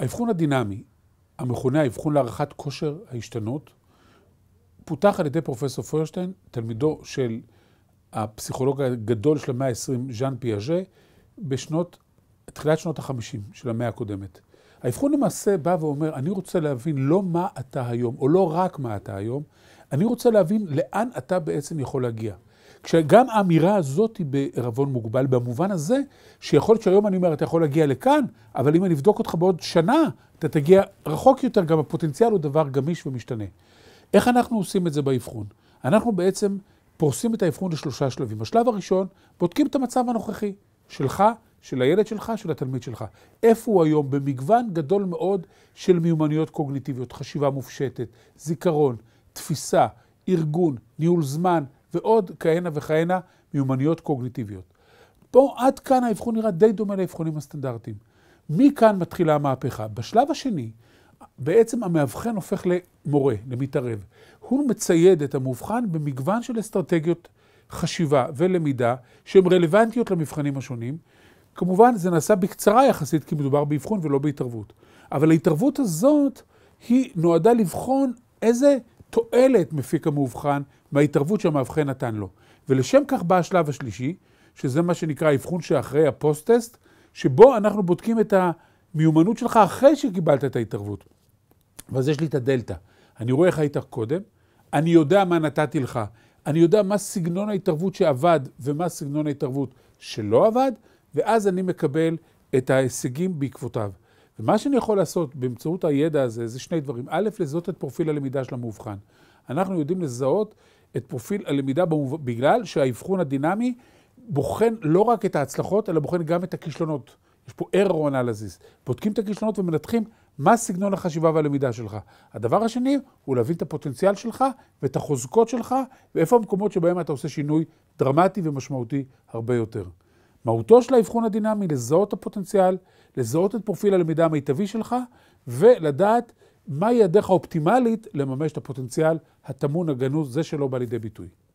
האבחון הדינמי, המכונה האבחון להערכת כושר ההשתנות, פותח על ידי פרופסור פוירשטיין, תלמידו של הפסיכולוג הגדול של המאה ה-20, ז'אן פיאז'ה, בשנות, תחילת שנות ה-50 של המאה הקודמת. האבחון למעשה בא ואומר, אני רוצה להבין לא מה אתה היום, או לא רק מה אתה היום, אני רוצה להבין לאן אתה בעצם יכול להגיע. כשגם האמירה הזאת היא בערבון מוגבל, במובן הזה שיכול להיות שהיום אני אומר, אתה יכול להגיע לכאן, אבל אם אני אבדוק אותך בעוד שנה, אתה תגיע רחוק יותר, גם הפוטנציאל הוא דבר גמיש ומשתנה. איך אנחנו עושים את זה באבחון? אנחנו בעצם פורסים את האבחון לשלושה שלבים. השלב הראשון, בודקים את המצב הנוכחי שלך, של הילד שלך, של התלמיד שלך. איפה הוא היום? במגוון גדול מאוד של מיומנויות קוגניטיביות, חשיבה מופשטת, זיכרון, תפיסה, ארגון, ניהול זמן, ועוד כהנה וכהנה מיומנויות קוגניטיביות. פה עד כאן האבחון נראה די דומה לאבחונים הסטנדרטיים. מכאן מתחילה המהפכה. בשלב השני, בעצם המאבחן הופך למורה, למתערב. הוא מצייד את המאובחן במגוון של אסטרטגיות חשיבה ולמידה שהן רלוונטיות למבחנים השונים. כמובן, זה נעשה בקצרה יחסית, כי מדובר באבחון ולא בהתערבות. אבל ההתערבות הזאת היא נועדה לבחון איזה תועלת מפיק המאובחן מההתערבות שהמאבחן נתן לו. ולשם כך בא השלב השלישי, שזה מה שנקרא האבחון שאחרי הפוסט-טסט, שבו אנחנו בודקים את המיומנות שלך אחרי שקיבלת את ההתערבות. ואז יש לי את הדלתא. אני רואה איך היית קודם, אני יודע מה נתתי לך, אני יודע מה סגנון ההתערבות שעבד ומה סגנון ההתערבות שלא עבד, ואז אני מקבל את ההישגים בעקבותיו. ומה שאני יכול לעשות באמצעות הידע הזה, זה שני דברים. א', לזהות את פרופיל הלמידה של המאובחן. אנחנו יודעים לזהות את פרופיל הלמידה במוב... בגלל שהאבחון הדינמי בוחן לא רק את ההצלחות, אלא בוחן גם את הכישלונות. יש פה error analysis. בודקים את הכישלונות ומנתחים מה סגנון החשיבה והלמידה שלך. הדבר השני הוא להבין את הפוטנציאל שלך ואת החוזקות שלך, ואיפה המקומות שבהם אתה עושה שינוי דרמטי ומשמעותי הרבה יותר. מהותו של האבחון הדינמי, לזהות את הפוטנציאל, לזהות את פרופיל הלמידה המיטבי שלך, ולדעת מהי הדרך האופטימלית לממש את הפוטנציאל הטמון, הגנוז, זה שלא בא לידי ביטוי.